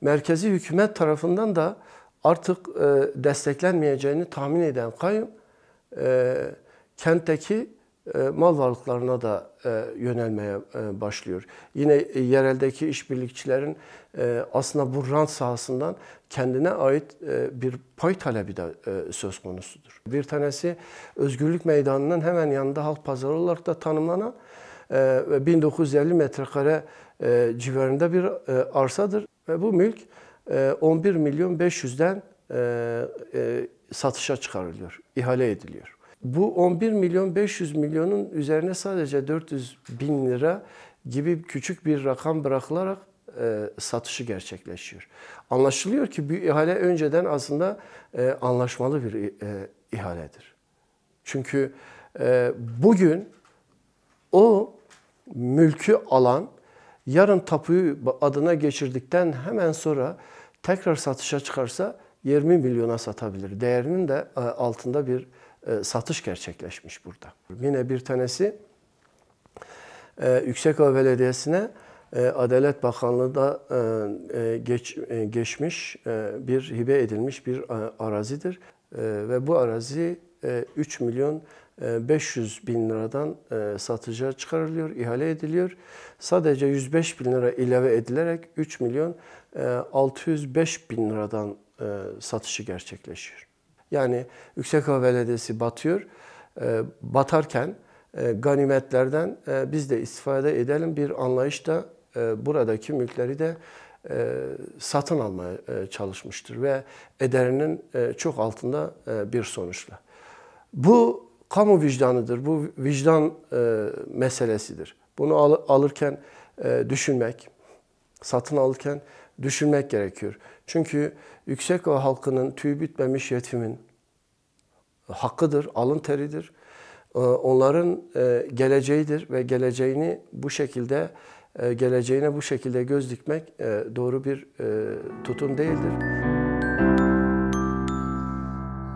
merkezi hükümet tarafından da artık e, desteklenmeyeceğini tahmin eden Kayım, e, kentteki e, mal varlıklarına da e, yönelmeye e, başlıyor. Yine e, yereldeki işbirlikçilerin e, aslında bu rant sahasından kendine ait e, bir pay talebi de e, söz konusudur. Bir tanesi Özgürlük Meydanı'nın hemen yanında halk pazarı olarak da tanımlanan e, 1950 metrekare e, civarında bir e, arsadır. Ve bu mülk 11 e, milyon 500'den e, e, satışa çıkarılıyor, ihale ediliyor. Bu 11 milyon 500 milyonun üzerine sadece 400 bin lira gibi küçük bir rakam bırakılarak satışı gerçekleşiyor. Anlaşılıyor ki bu ihale önceden aslında anlaşmalı bir ihaledir. Çünkü bugün o mülkü alan yarın tapuyu adına geçirdikten hemen sonra tekrar satışa çıkarsa 20 milyona satabilir. Değerinin de e, altında bir e, satış gerçekleşmiş burada. Yine bir tanesi e, Yüksekova Belediyesi'ne Adalet Bakanlığı'da geç, geçmiş bir hibe edilmiş bir arazidir ve bu arazi 3 e, milyon 500 e, bin liradan e, satıcıya çıkarılıyor, ihale ediliyor. Sadece 105 bin lira ilave edilerek 3 milyon 605 bin liradan satışı gerçekleşiyor. Yani Yüksekova Belediyesi batıyor. Batarken ganimetlerden biz de istifade edelim bir anlayış da buradaki mülkleri de satın almaya çalışmıştır ve ederinin çok altında bir sonuçla. Bu kamu vicdanıdır. Bu vicdan e, meselesidir. Bunu al, alırken e, düşünmek, satın alırken düşünmek gerekiyor. Çünkü yüksek o halkının tüy bitmemiş yetimin e, hakkıdır, alın teridir. E, onların e, geleceğidir ve geleceğini bu şekilde e, geleceğine bu şekilde göz dikmek e, doğru bir tutum değildir.